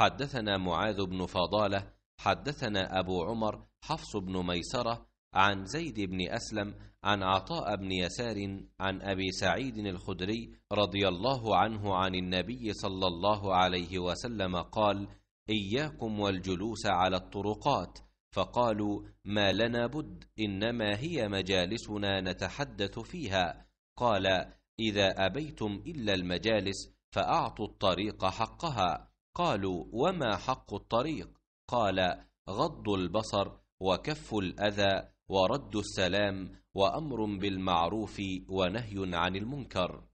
حدثنا معاذ بن فضاله حدثنا ابو عمر حفص بن ميسره عن زيد بن اسلم عن عطاء بن يسار عن ابي سعيد الخدري رضي الله عنه عن النبي صلى الله عليه وسلم قال اياكم والجلوس على الطرقات فقالوا ما لنا بد انما هي مجالسنا نتحدث فيها قال اذا ابيتم الا المجالس فاعطوا الطريق حقها قالوا وما حق الطريق قال غض البصر وكف الاذى ورد السلام وامر بالمعروف ونهي عن المنكر